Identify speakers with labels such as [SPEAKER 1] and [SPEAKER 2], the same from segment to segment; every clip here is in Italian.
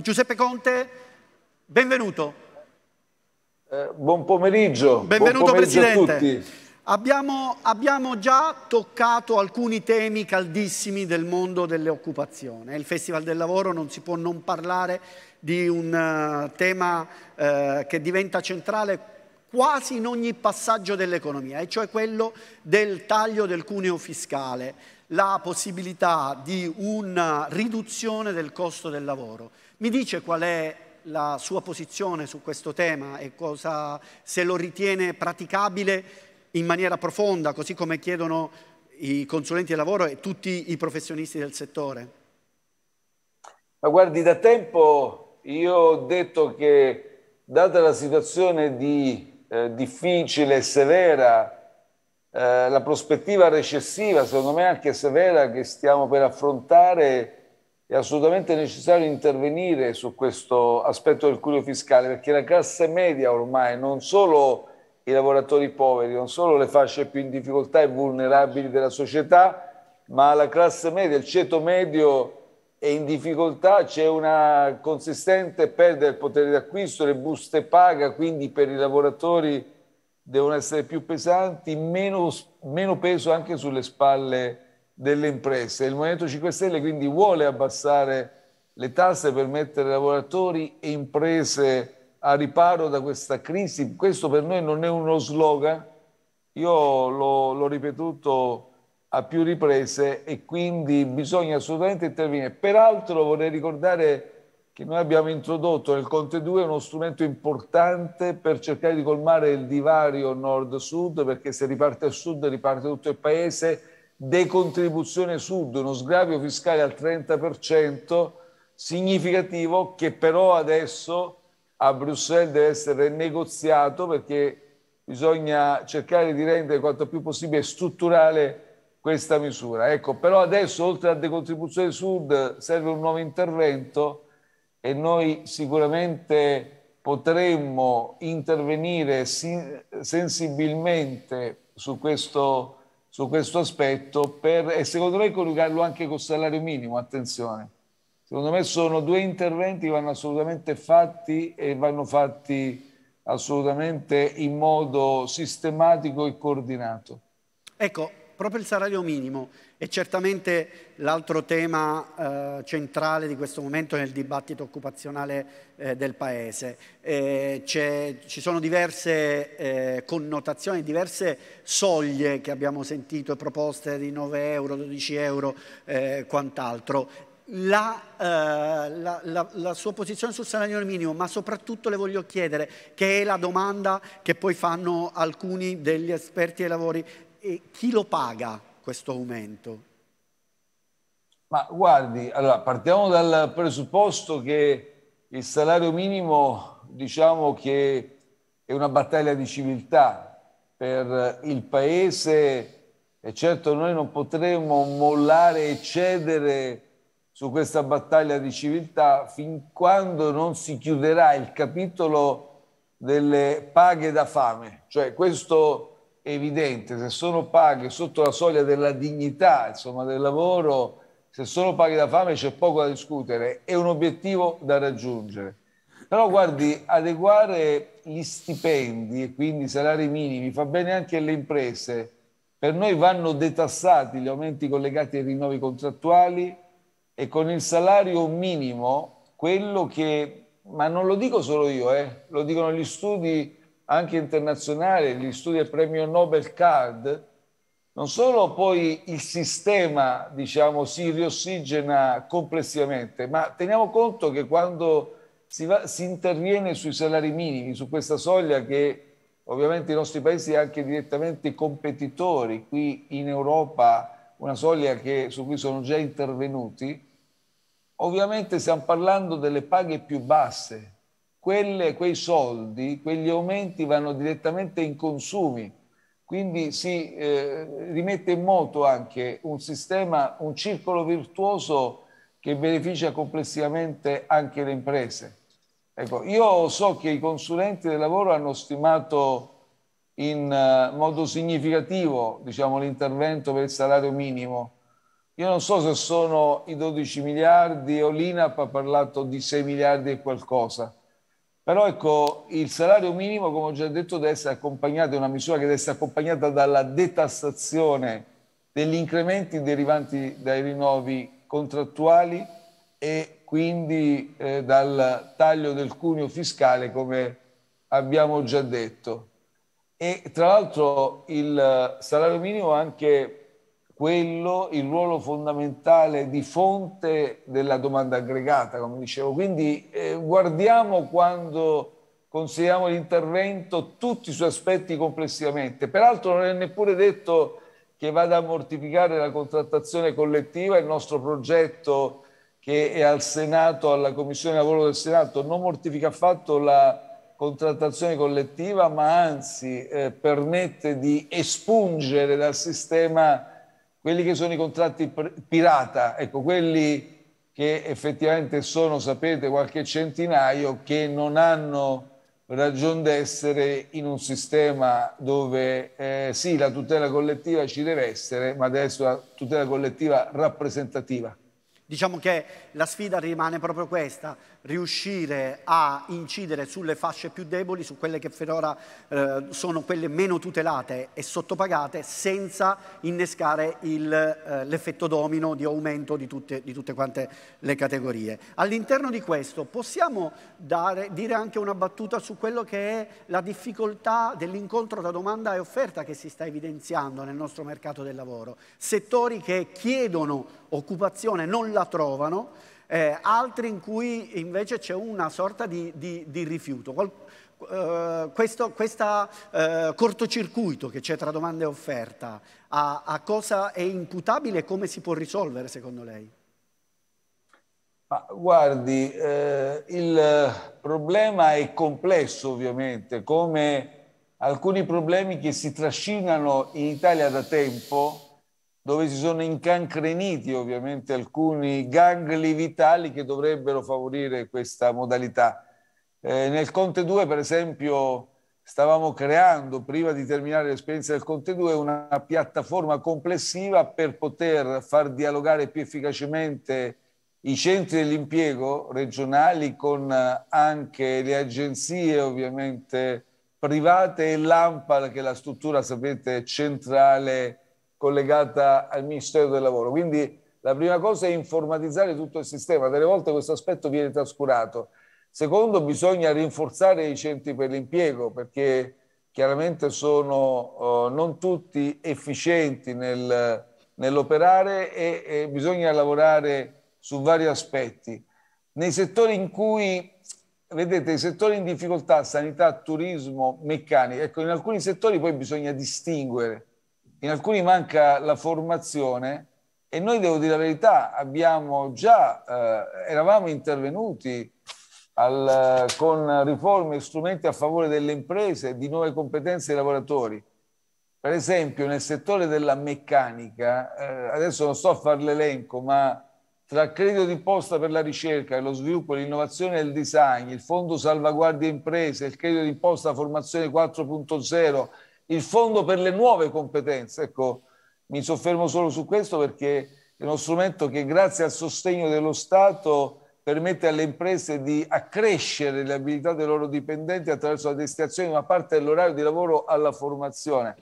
[SPEAKER 1] Giuseppe Conte, benvenuto. Eh, buon pomeriggio. Benvenuto buon pomeriggio Presidente. Abbiamo, abbiamo, già toccato alcuni temi caldissimi del mondo dell'occupazione. Il Festival del Lavoro non si può non parlare di un eh, tema uh, che diventa centrale quasi in ogni passaggio dell'economia, e cioè quello del taglio del cuneo fiscale la possibilità di una riduzione del costo del lavoro. Mi dice qual è la sua posizione su questo tema e cosa, se lo ritiene praticabile in maniera profonda, così come chiedono i consulenti del lavoro e tutti i professionisti del settore?
[SPEAKER 2] Ma guardi, da tempo io ho detto che, data la situazione di, eh, difficile e severa eh, la prospettiva recessiva, secondo me anche severa, che stiamo per affrontare, è assolutamente necessario intervenire su questo aspetto del curio fiscale, perché la classe media ormai, non solo i lavoratori poveri, non solo le fasce più in difficoltà e vulnerabili della società, ma la classe media, il ceto medio è in difficoltà, c'è una consistente perdita del potere d'acquisto, le buste paga, quindi per i lavoratori devono essere più pesanti, meno, meno peso anche sulle spalle delle imprese. Il Movimento 5 Stelle quindi vuole abbassare le tasse per mettere lavoratori e imprese a riparo da questa crisi. Questo per noi non è uno slogan, io l'ho, l'ho ripetuto a più riprese e quindi bisogna assolutamente intervenire. Peraltro vorrei ricordare che noi abbiamo introdotto nel Conte 2 è uno strumento importante per cercare di colmare il divario nord-sud, perché se riparte il sud riparte tutto il paese, decontribuzione sud, uno sgravio fiscale al 30%, significativo che però adesso a Bruxelles deve essere negoziato perché bisogna cercare di rendere quanto più possibile strutturale questa misura. Ecco, però adesso oltre alla decontribuzione sud serve un nuovo intervento e noi sicuramente potremmo intervenire sensibilmente su questo, su questo aspetto per, e secondo me collegarlo anche col salario minimo, attenzione. Secondo me sono due interventi che vanno assolutamente fatti e vanno fatti assolutamente in modo sistematico e coordinato. Ecco, Proprio il salario minimo è
[SPEAKER 1] certamente l'altro tema eh, centrale di questo momento nel dibattito occupazionale eh, del Paese. Eh, ci sono diverse eh, connotazioni, diverse soglie che abbiamo sentito, proposte di 9 euro, 12 euro, eh, quant'altro. La, eh, la, la, la, sua posizione sul salario minimo, ma soprattutto le voglio chiedere, che è la domanda che poi fanno alcuni degli esperti ai lavori e chi lo paga questo aumento?
[SPEAKER 2] Ma guardi, allora partiamo dal presupposto che il salario minimo diciamo che è una battaglia di civiltà per il paese e certo noi non potremo mollare e cedere su questa battaglia di civiltà fin quando non si chiuderà il capitolo delle paghe da fame, cioè questo evidente, se sono paghe sotto la soglia della dignità insomma, del lavoro, se sono paghe da fame c'è poco da discutere, è un obiettivo da raggiungere. Però guardi, adeguare gli stipendi e quindi i salari minimi fa bene anche alle imprese. Per noi vanno detassati gli aumenti collegati ai rinnovi contrattuali e con il salario minimo, quello che, ma non lo dico solo io, eh, lo dicono gli studi anche internazionale, gli studi del premio Nobel CARD, non solo poi il sistema diciamo, si riossigena complessivamente, ma teniamo conto che quando si, va, si, interviene sui salari minimi, su questa soglia che ovviamente i nostri paesi anche direttamente competitori qui in Europa, una soglia che, su cui sono già intervenuti, ovviamente stiamo parlando delle paghe più basse, quelle, quei soldi, quegli aumenti vanno direttamente in consumi. Quindi si eh, rimette in moto anche un sistema, un circolo virtuoso che beneficia complessivamente anche le imprese. Ecco, io so che i consulenti del lavoro hanno stimato in eh, modo significativo diciamo, l'intervento per il salario minimo. Io non so se sono i 12 miliardi o l'INAP ha parlato di 6 miliardi e qualcosa. Però ecco, il salario minimo, come ho già detto, deve essere accompagnato, è una misura che deve essere accompagnata dalla detassazione degli incrementi derivanti dai rinnovi contrattuali e quindi eh, dal taglio del cuneo fiscale, come abbiamo già detto. E tra l'altro il salario minimo ha anche quello il ruolo fondamentale di fonte della domanda aggregata, come dicevo. Quindi eh, guardiamo quando consideriamo l'intervento tutti i suoi aspetti complessivamente. Peraltro non è neppure detto che vada a mortificare la contrattazione collettiva, il nostro progetto che è al Senato, alla Commissione Lavoro del Senato, non mortifica affatto la contrattazione collettiva, ma anzi eh, permette di espungere dal sistema quelli che sono i contratti pirata, ecco, quelli che effettivamente sono, sapete, qualche centinaio che non hanno ragion d'essere in un sistema dove eh, sì, la tutela collettiva ci deve essere, ma deve essere una tutela collettiva rappresentativa. Diciamo che la sfida rimane proprio questa,
[SPEAKER 1] riuscire a incidere sulle fasce più deboli, su quelle che finora eh, sono quelle meno tutelate e sottopagate, senza innescare eh, l'effetto eh, domino di aumento di tutte, di tutte, quante le categorie. All'interno di questo possiamo dare, dire anche una battuta su quello che è la difficoltà dell'incontro tra domanda e offerta che si sta evidenziando nel nostro mercato del lavoro. Settori che chiedono occupazione, non lavoro, la trovano, eh, altri in cui invece c'è una sorta di, di, di rifiuto. Qual, eh, questo eh, cortocircuito che c'è tra domanda e offerta a, a cosa è imputabile e come si può risolvere secondo lei?
[SPEAKER 2] Ah, guardi, eh, il problema è complesso ovviamente, come alcuni problemi che si trascinano in Italia da tempo, dove si sono incancreniti ovviamente alcuni gangli vitali che dovrebbero favorire questa modalità. Eh, nel Conte 2, per esempio, stavamo creando, prima di terminare l'esperienza del Conte 2, una piattaforma complessiva per poter far dialogare più efficacemente i centri dell'impiego regionali con eh, anche le agenzie ovviamente private e l'AMPAL che è la struttura sapete centrale collegata al Ministero del Lavoro. Quindi la prima cosa è informatizzare tutto il sistema, delle volte questo aspetto viene trascurato. Secondo, bisogna rinforzare i centri per l'impiego perché chiaramente sono eh, non tutti efficienti nel, nell'operare e, e bisogna lavorare su vari aspetti. Nei settori in cui vedete i settori in difficoltà, sanità, turismo, meccanica, ecco, in alcuni settori poi bisogna distinguere in alcuni manca la formazione e noi, devo dire la verità, abbiamo già, eh, eravamo intervenuti al, eh, con riforme e strumenti a favore delle imprese, di nuove competenze dei lavoratori. Per esempio nel settore della meccanica, eh, adesso non sto a fare l'elenco, ma tra credito d'imposta per la ricerca, lo sviluppo, l'innovazione e il design, il fondo salvaguardia imprese, il credito d'imposta formazione 4.0, il fondo per le nuove competenze. Ecco, mi soffermo solo su questo perché è uno strumento che grazie al sostegno dello Stato permette alle imprese di accrescere le abilità dei loro dipendenti attraverso la destinazione di una parte dell'orario di lavoro alla formazione.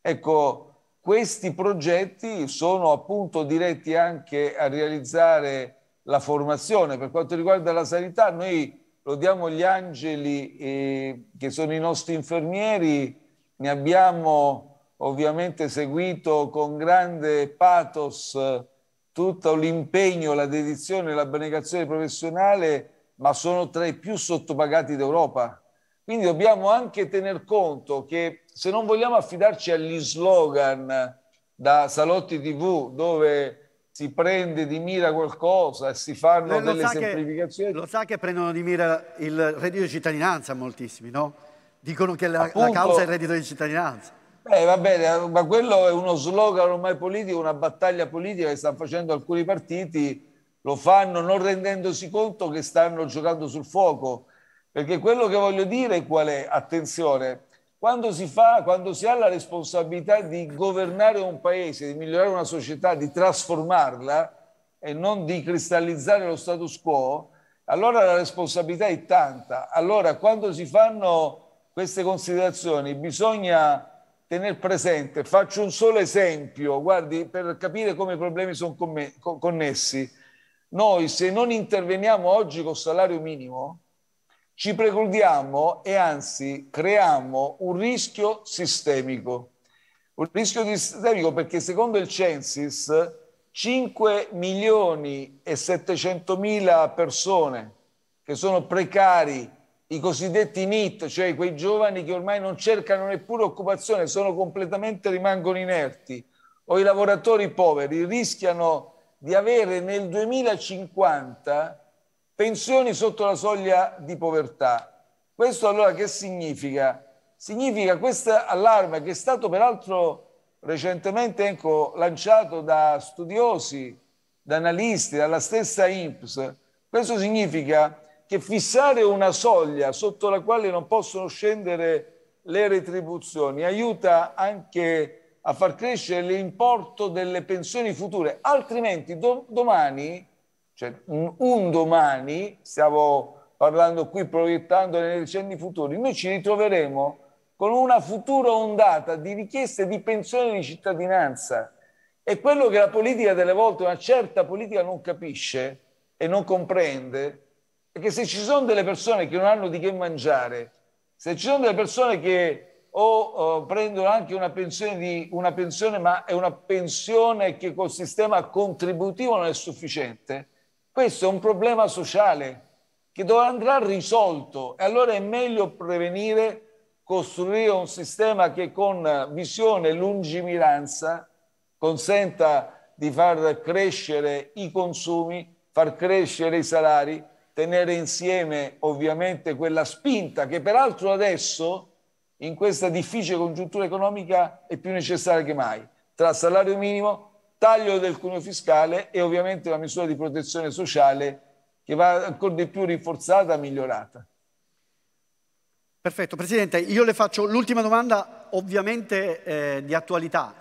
[SPEAKER 2] Ecco, questi progetti sono appunto diretti anche a realizzare la formazione. Per quanto riguarda la sanità, noi lodiamo gli angeli eh, che sono i nostri infermieri ne abbiamo ovviamente seguito con grande pathos eh, tutto l'impegno, la dedizione, l'abnegazione professionale, ma sono tra i più sottopagati d'Europa. Quindi dobbiamo anche tener conto che se non vogliamo affidarci agli slogan eh, da Salotti TV dove si prende di mira qualcosa e si fanno eh, delle
[SPEAKER 1] semplificazioni. Che, lo sa che prendono di mira il reddito di cittadinanza moltissimi, no? Dicono che la, Appunto, la causa è il reddito di
[SPEAKER 2] cittadinanza. Eh, va bene, ma quello è uno slogan ormai politico, una battaglia politica che stanno facendo alcuni partiti, lo fanno non rendendosi conto che stanno giocando sul fuoco. Perché quello che voglio dire qual è? Attenzione, quando si fa, quando si ha la responsabilità di governare un paese, di migliorare una società, di trasformarla e non di cristallizzare lo status quo, allora la responsabilità è tanta. Allora quando si fanno queste considerazioni bisogna tenere presente. Faccio un solo esempio, guardi, per capire come i problemi sono connessi. Noi se non interveniamo oggi col salario minimo, ci precludiamo e anzi creiamo un rischio sistemico. Un rischio sistemico perché secondo il Censis 5 milioni e 700 mila persone che sono precari i cosiddetti NIT, cioè quei giovani che ormai non cercano neppure occupazione, sono completamente rimangono inerti, o i lavoratori poveri rischiano di avere nel 2050 pensioni sotto la soglia di povertà. Questo allora che significa? Significa questa allarme che è stato peraltro recentemente ecco, lanciato da studiosi, da analisti, dalla stessa INPS. Questo significa che che fissare una soglia sotto la quale non possono scendere le retribuzioni aiuta anche a far crescere l'importo delle pensioni future, altrimenti do, domani, cioè un, domani, stiamo parlando qui proiettando nei decenni futuri, noi ci ritroveremo con una futura ondata di richieste di pensione di cittadinanza. E quello che la politica delle volte, una certa politica non capisce e non comprende, perché se ci sono delle persone che non hanno di che mangiare, se ci sono delle persone che o uh, prendono anche una pensione, di, una pensione, ma è una pensione che col sistema contributivo non è sufficiente, questo è un problema sociale che andrà risolto e allora è meglio prevenire, costruire un sistema che con visione e lungimiranza consenta di far crescere i consumi, far crescere i salari, tenere insieme ovviamente quella spinta che peraltro adesso in questa difficile congiuntura economica è più necessaria che mai tra salario minimo, taglio del cuneo fiscale e ovviamente una misura di protezione sociale che va ancora di più rinforzata e migliorata. Perfetto, Presidente, io le faccio l'ultima domanda
[SPEAKER 1] ovviamente eh, di attualità.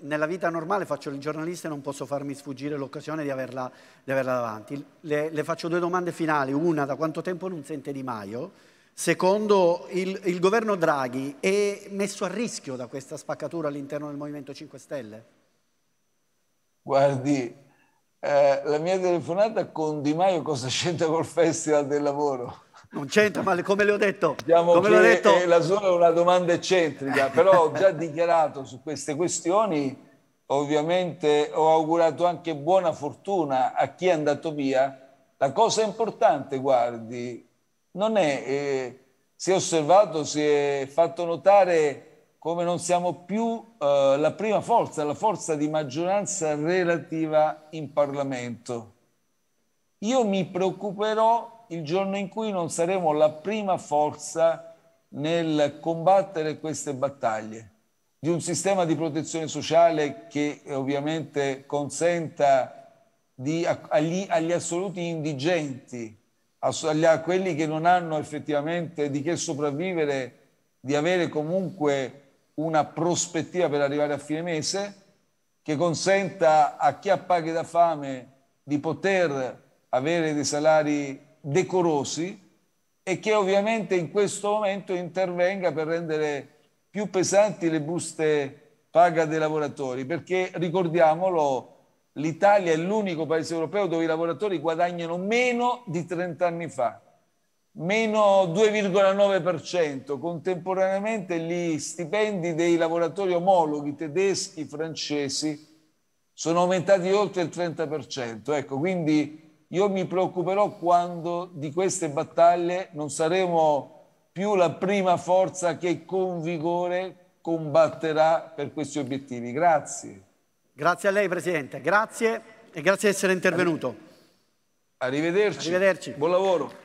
[SPEAKER 1] nella vita normale faccio il giornalista e non posso farmi sfuggire l'occasione di, di, averla davanti. Le, le, faccio due domande finali. Una, da quanto tempo non sente Di Maio? Secondo, il, il governo Draghi è messo a rischio da questa spaccatura all'interno del Movimento 5 Stelle?
[SPEAKER 2] Guardi, eh, la mia telefonata con Di Maio cosa scende col Festival del Lavoro? Non c'entra, ma come le ho detto, diciamo come che ho detto... È la sua è una domanda eccentrica, però ho già dichiarato su queste questioni. Ovviamente ho augurato anche buona fortuna a chi è andato via. La cosa importante, guardi, non è, eh, si è osservato, si è fatto notare come non siamo più eh, la prima forza, la forza di maggioranza relativa in Parlamento. Io mi preoccuperò il giorno in cui non saremo la prima forza nel combattere queste battaglie di un sistema di protezione sociale che ovviamente consenta di, agli, agli, assoluti indigenti, agli, a quelli che non hanno effettivamente di che sopravvivere, di avere comunque una prospettiva per arrivare a fine mese, che consenta a chi ha paghe da fame di poter avere dei salari decorosi e che ovviamente in questo momento intervenga per rendere più pesanti le buste paga dei lavoratori, perché ricordiamolo, l'Italia è l'unico paese europeo dove i lavoratori guadagnano meno di 30 anni fa, meno 2,9%, contemporaneamente gli stipendi dei lavoratori omologhi tedeschi, francesi, sono aumentati oltre il 30%. Ecco, quindi io mi preoccuperò quando di queste battaglie non saremo più la prima forza che con vigore combatterà per questi obiettivi. Grazie. Grazie a lei Presidente, grazie e grazie di essere intervenuto. Arrivederci. Arrivederci. Buon lavoro.